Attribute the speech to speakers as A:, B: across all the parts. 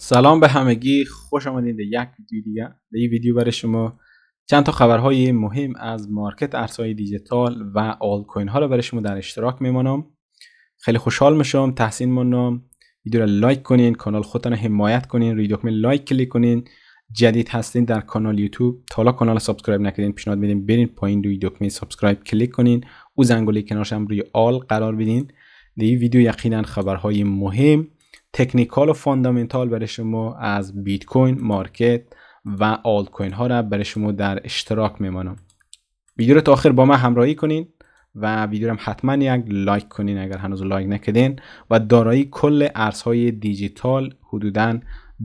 A: سلام به همگی خوش آمدین به یک ویدیو دیگه در این ویدیو برای شما چند تا خبرهای مهم از مارکت ارزهای دیجیتال و آل کوین ها رو برای شما در اشتراک میمانم خیلی خوشحال میشم تحسین مانم ویدیو رو لایک کنین کانال خودتان حمایت کنین روی دکمه لایک کلیک کنین جدید هستین در کانال یوتیوب تا حالا کانال سابسکرایب نکردین پیشنهاد میدیم برین پایین روی دکمه سابسکرایب کلیک کنین او زنگوله کنارش هم روی آل قرار بدین در این ویدیو یقینا خبرهای مهم تکنیکال و فاندامنتال برای شما از بیت کوین مارکت و آلت کوین ها را برای شما در اشتراک میمانم ویدیو رو تا آخر با من همراهی کنین و ویدیو رو حتما یک لایک کنین اگر هنوز لایک نکدین و دارایی کل ارزهای دیجیتال حدوداً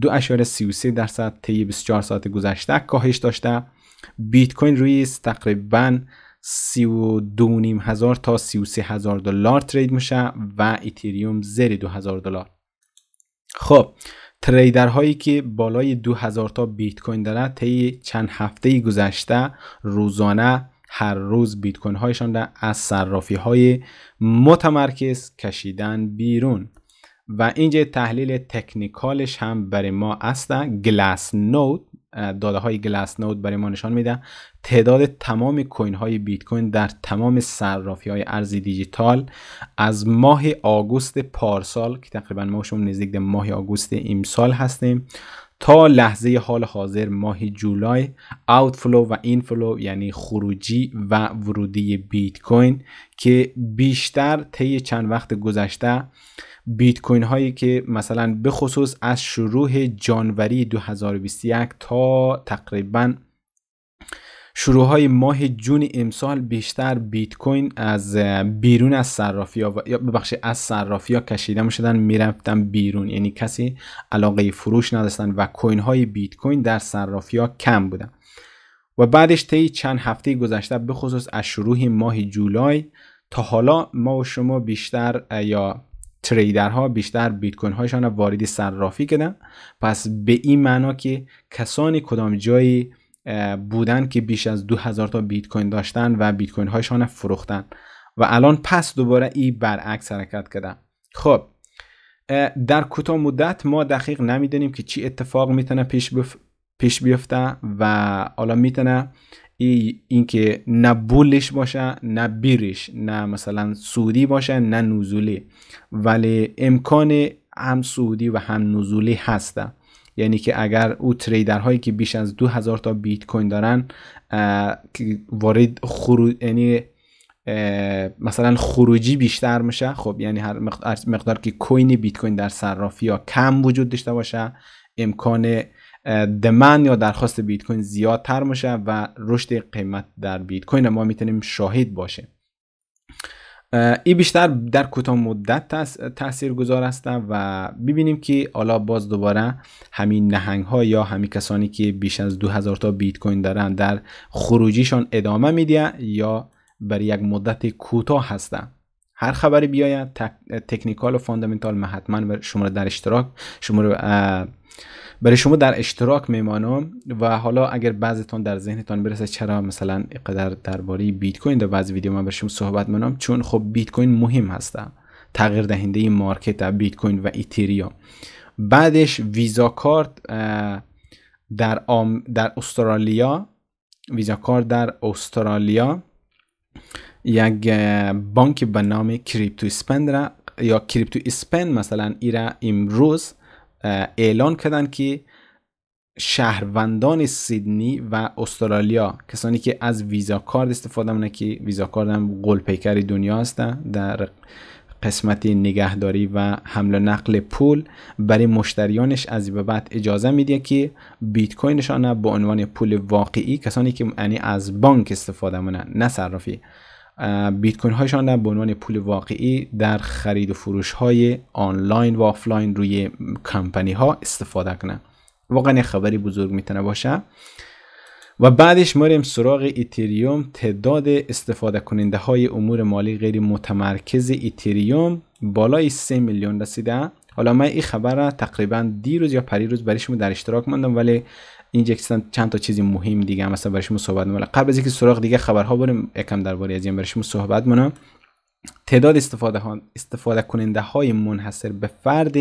A: 2.33 درصد طی 24 ساعت گذشته کاهش داشته بیت کوین روی تقریبا 32.5 هزار تا 33 هزار دلار ترید میشه و اتریوم زیر 2000 دلار خب هایی که بالای 2000 تا بیت کوین دارن طی چند هفته گذشته روزانه هر روز بیت کوین هایشان را از صرافی های متمرکز کشیدن بیرون و اینجا تحلیل تکنیکالش هم برای ما است گلاس نوت داده های گلاس نود برای ما نشان میده تعداد تمام کوین های بیت کوین در تمام صرافی های ارز دیجیتال از ماه آگوست پارسال که تقریبا ما شما نزدیک به ماه آگوست امسال هستیم تا لحظه حال حاضر ماه جولای فلو و اینفلو یعنی خروجی و ورودی بیت کوین که بیشتر طی چند وقت گذشته بیت کوین هایی که مثلا به خصوص از شروع جانوری 2021 تا تقریبا شروع های ماه جون امسال بیشتر بیت کوین از بیرون از صرافی ها یا ببخشید از صرافی ها کشیده می شدن میرفتن بیرون یعنی کسی علاقه فروش نداشتن و کوین های بیت کوین در صرافی ها کم بودن و بعدش طی چند هفته گذشته به خصوص از شروع ماه جولای تا حالا ما و شما بیشتر یا تریدرها بیشتر بیت کوین هایشان وارد صرافی کردن پس به این معنا که کسانی کدام جایی بودن که بیش از 2000 تا بیت کوین داشتن و بیت کوین هایشان فروختن و الان پس دوباره ای برعکس حرکت کردن خب در کوتاه مدت ما دقیق نمیدونیم که چی اتفاق میتونه پیش پیش بیفته و حالا میتونه ای اینکه نه بولش باشه نه بیرش نه مثلا سودی باشه نه نزولی ولی امکان هم سودی و هم نزولی هسته یعنی که اگر او هایی که بیش از 2000 تا بیت کوین دارن وارد خروج یعنی مثلا خروجی بیشتر میشه خب یعنی هر مقدار, که کوین بیت کوین در صرافی یا کم وجود داشته باشه امکان دمن یا درخواست بیت کوین زیادتر باشه و رشد قیمت در بیت کوین ما میتونیم شاهد باشه ای بیشتر در کوتاه مدت تاثیر گذار هستن و ببینیم که حالا باز دوباره همین نهنگ ها یا همین کسانی که بیش از 2000 تا بیت کوین دارن در خروجیشان ادامه میده یا برای یک مدت کوتاه هستن هر خبری بیاید تکنیکال و فاندامنتال ما حتما شما در اشتراک شما رو برای شما در اشتراک میمانم و حالا اگر بعضتان در ذهنتان برسه چرا مثلا قدر درباره بیت کوین در بعضی ویدیو من برای صحبت منم چون خب بیت کوین مهم هسته تغییر دهنده مارکت بیت کوین و ایتریوم بعدش ویزا کارت در, آم در استرالیا ویزا کارت در استرالیا یک بانک به نام کریپتو اسپند را یا کریپتو اسپند مثلا ایره امروز اعلان کردن که شهروندان سیدنی و استرالیا کسانی که از ویزا کارد استفاده میکنن که ویزا کارد هم قلپیکر دنیا هستن در قسمت نگهداری و حمل و نقل پول برای مشتریانش از به بعد اجازه میده که بیت کوینشان به عنوان پول واقعی کسانی که یعنی از بانک استفاده میکنن نه صرافی بیت کوین هایشان به عنوان پول واقعی در خرید و فروش های آنلاین و آفلاین روی کمپنی ها استفاده کنن واقعا خبری بزرگ میتونه باشه و بعدش مریم سراغ ایتریوم تعداد استفاده کننده های امور مالی غیر متمرکز ایتریوم بالای 3 میلیون رسیده حالا من این خبر را تقریبا دیروز یا پریروز برای شما در اشتراک ماندم ولی این چند تا چیزی مهم دیگه مثلا برای شما صحبت قبل از اینکه سراغ دیگه خبرها بریم یکم درباره از این برای شما صحبت مونم تعداد استفاده, استفاده کننده های منحصر به فرد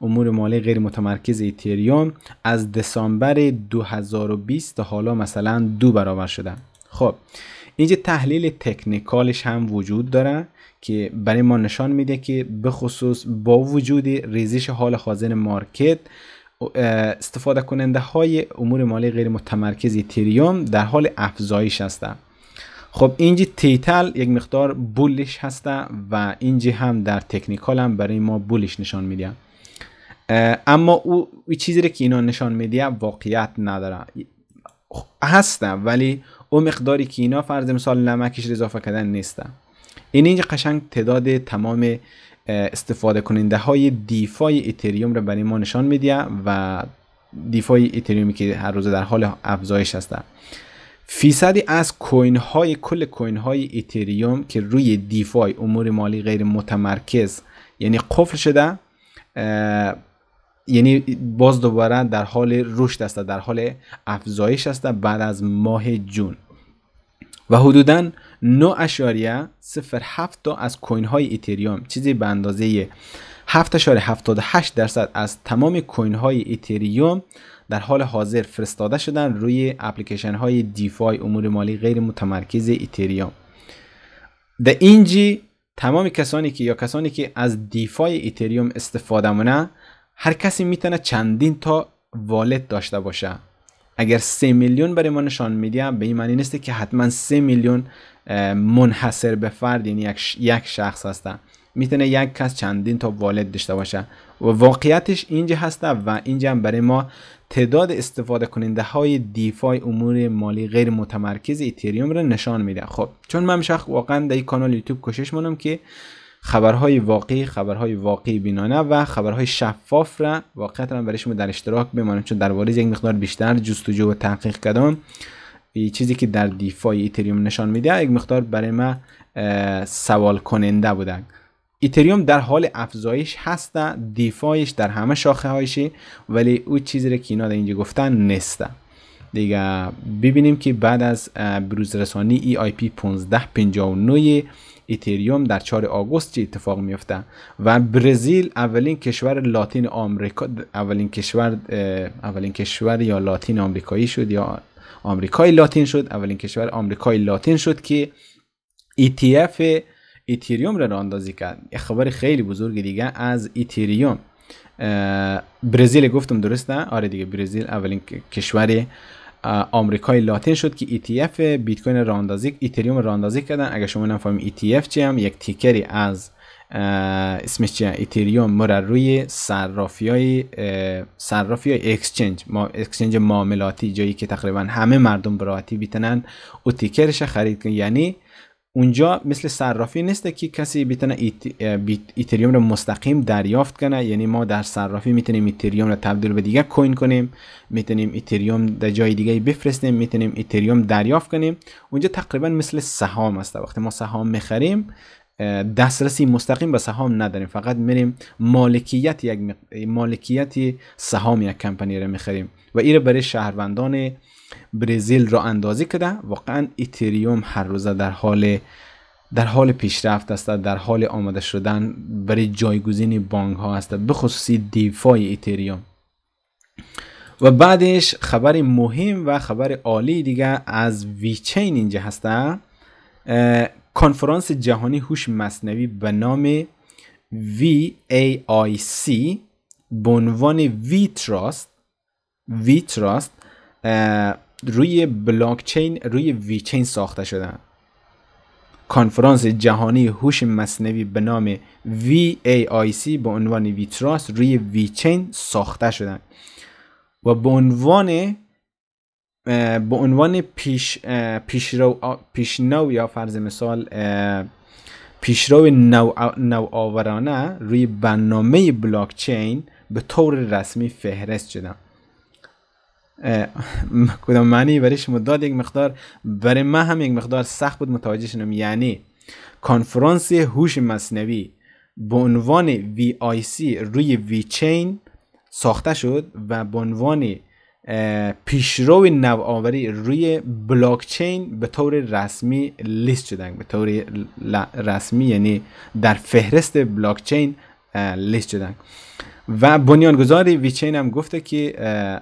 A: امور مالی غیر متمرکز ایتریوم از دسامبر 2020 تا حالا مثلا دو برابر شده خب اینجا تحلیل تکنیکالش هم وجود داره که برای ما نشان میده که بخصوص با وجود ریزش حال حاضر مارکت استفاده کننده های امور مالی غیر متمرکز تریوم در حال افزایش هستند خب اینجی تیتل یک مقدار بولش هسته و اینجی هم در تکنیکال هم برای ما بولش نشان میده اما او چیزی رو که اینا نشان میده واقعیت نداره هسته ولی او مقداری که اینا فرض مثال نمکش اضافه کردن نیسته این اینجا قشنگ تعداد تمام استفاده کننده های دیفای اتریوم را برای ما نشان میده و دیفای اتریومی که هر روز در حال افزایش هسته فیصدی از کوین های کل کوین های اتریوم که روی دیفای امور مالی غیر متمرکز یعنی قفل شده یعنی باز دوباره در حال رشد است در حال افزایش است بعد از ماه جون و حدوداً 07 تا از کوین های ایتریوم چیزی به اندازه 7.78 درصد از تمام کوین های ایتریوم در حال حاضر فرستاده شدن روی اپلیکیشن های دیفای امور مالی غیر متمرکز ایتریوم در اینجی تمام کسانی که یا کسانی که از دیفای ایتریوم استفاده مونه هر کسی میتونه چندین تا والد داشته باشه اگر 3 میلیون برای ما نشان میدیم به این معنی نیست که حتما 3 میلیون منحصر به فرد یعنی یک, شخص هستن میتونه یک کس چندین تا والد داشته باشه و واقعیتش اینجا هسته و اینجا هم برای ما تعداد استفاده کننده های دیفای امور مالی غیر متمرکز ایتریوم رو نشان میده خب چون من شخص واقعا در این کانال یوتیوب کوشش مونم که خبرهای واقعی خبرهای واقعی بینانه و خبرهای شفاف را واقعا برای شما در اشتراک بمانم چون در واریز یک مقدار بیشتر جستجو و تحقیق کردم چیزی که در دیفای ایتریوم نشان میده یک مقدار برای من سوال کننده بودن ایتریوم در حال افزایش هست دیفایش در همه شاخه هایشه ولی او چیزی که اینا در اینجا گفتن نیسته دیگه ببینیم که بعد از بروز رسانی ای آی پی 1559 ایتریوم در 4 آگوست چه اتفاق میفته و برزیل اولین کشور لاتین آمریکا اولین کشور اولین کشور یا لاتین آمریکایی شد یا آمریکای لاتین شد اولین کشور آمریکای لاتین شد که e ETF ایتریوم را راندازی کرد یه خبر خیلی بزرگ دیگه از ایتریوم برزیل گفتم درسته آره دیگه برزیل اولین کشور آمریکای لاتین شد که ETF بیت کوین راندازی ایتریوم راندازی کردن اگر شما نفهمید ETF چی هم یک تیکری از اسمش چیه ایتریوم مره روی صرافی های صرافی های اکسچنج ما اکسچنج معاملاتی جایی که تقریبا همه مردم براحتی بیتنن او تیکرش خرید کن یعنی اونجا مثل صرافی نیست که کسی بتونه ایتریوم رو مستقیم دریافت کنه یعنی ما در صرافی میتونیم ایتریوم رو تبدیل به دیگه کوین کنیم میتونیم ایتریوم در جای دیگه بفرستیم میتونیم ایتریوم دریافت کنیم اونجا تقریبا مثل سهام است وقتی ما سهام میخریم دسترسی مستقیم به سهام نداریم فقط میریم مالکیت یک مالکیت سهام یک کمپانی رو میخریم و این برای شهروندان برزیل را اندازی کده واقعا ایتریوم هر روزه در حال در حال پیشرفت است در حال آماده شدن برای جایگزین بانک ها است خصوصی دیفای ایتریوم و بعدش خبر مهم و خبر عالی دیگه از ویچین اینجا هسته کنفرانس جهانی هوش مصنوی به نام VAIC به عنوان VTrust VTrust روی بلاکچین روی ویچین ساخته شده. کنفرانس جهانی هوش مصنوی به نام VAIC به عنوان ویتراست روی ویچین ساخته شده. و به عنوان به عنوان پیش پیشرو پیشنو یا فرض مثال پیشرو نو نوآورانه روی برنامه چین به طور رسمی فهرست شدم کدام معنی برای شما داد یک مقدار برای من هم یک مقدار سخت بود متوجه شدم یعنی کنفرانس هوش مصنوی به عنوان سی روی چین ساخته شد و به عنوان پیشرو نوآوری روی بلاکچین به طور رسمی لیست شدن به طور رسمی یعنی در فهرست بلاکچین لیست شدن و وی ویچین هم گفته که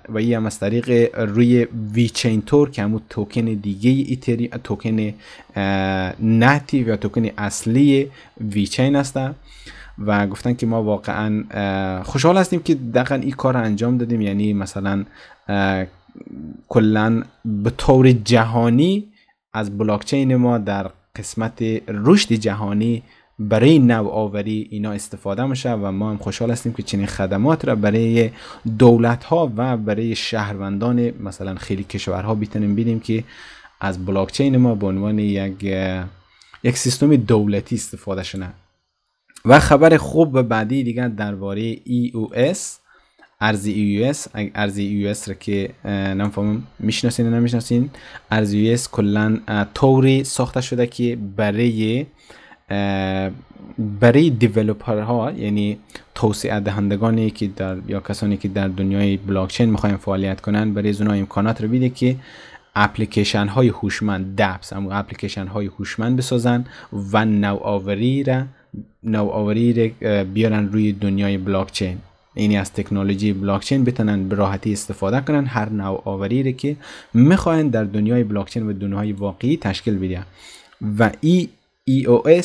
A: و این هم از طریق روی ویچین تور که همون توکن دیگه ایتری توکن نتیو یا توکن اصلی ویچین هستن و گفتن که ما واقعا خوشحال هستیم که دقیقا این کار انجام دادیم یعنی مثلا کلا به طور جهانی از بلاکچین ما در قسمت رشد جهانی برای نوآوری اینا استفاده میشه و ما هم خوشحال هستیم که چنین خدمات را برای دولت ها و برای شهروندان مثلا خیلی کشورها بیتنیم بیدیم که از بلاکچین ما به عنوان یک یک سیستم دولتی استفاده شنه و خبر خوب به بعدی دیگه درباره اس ارزی EOS ارزی اس را که نمیفهمم میشناسین یا نمیشناسین ارزی اس e کلا طوری ساخته شده که برای برای ها یعنی توسعه دهندگانی که در یا کسانی که در دنیای بلاک چین میخوان فعالیت کنن برای زونا امکانات رو بیده که اپلیکیشن های هوشمند دپس اما اپلیکیشن های هوشمند بسازن و نوآوری را نوآوری بیارن روی دنیای بلاکچین یعنی از تکنولوژی بلاکچین بتونن به راحتی استفاده کنن هر نوآوری رو که میخواین در دنیای بلاکچین و دنیای واقعی تشکیل بدن و ای او e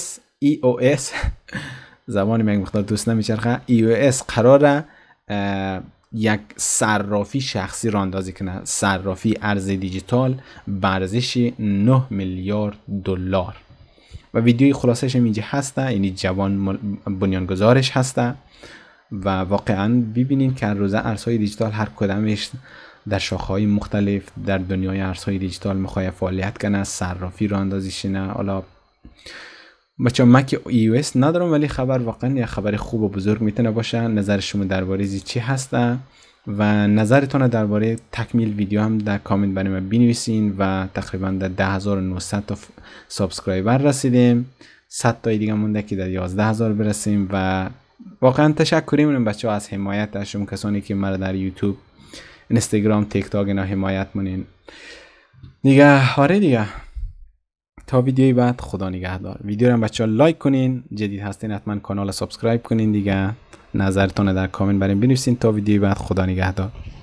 A: اس e زبان من مقدار دوست نمیچرخه اس e قراره یک صرافی شخصی را اندازی کنه صرافی ارز دیجیتال به 9 میلیارد دلار و ویدیوی خلاصش اینجا هسته یعنی جوان بنیانگذارش هسته و واقعا ببینید که روزه ارزهای دیجیتال هر کدامش در های مختلف در دنیای ارزهای دیجیتال میخواد فعالیت کنه صرافی رو اندازی حالا بچه من که اس ندارم ولی خبر واقعا یه خبر خوب و بزرگ میتونه باشه نظر شما درباره چی هستن؟ و نظرتون درباره تکمیل ویدیو هم در کامنت برای بنویسین و تقریبا در 10900 تا سابسکرایبر رسیدیم 100 تا دیگه مونده که در 11000 برسیم و واقعا تشکر میکنم بچه ها از حمایت از شما کسانی که مرا در یوتیوب اینستاگرام تیک تاک اینا حمایت مونین دیگه آره دیگه تا ویدیوی بعد خدا نگهدار ویدیو رو هم بچه ها لایک کنین جدید هستین حتما کانال سابسکرایب کنین دیگه نظرتون در کامنت بریم بنویسین تا ویدیوی بعد خدا نگهدار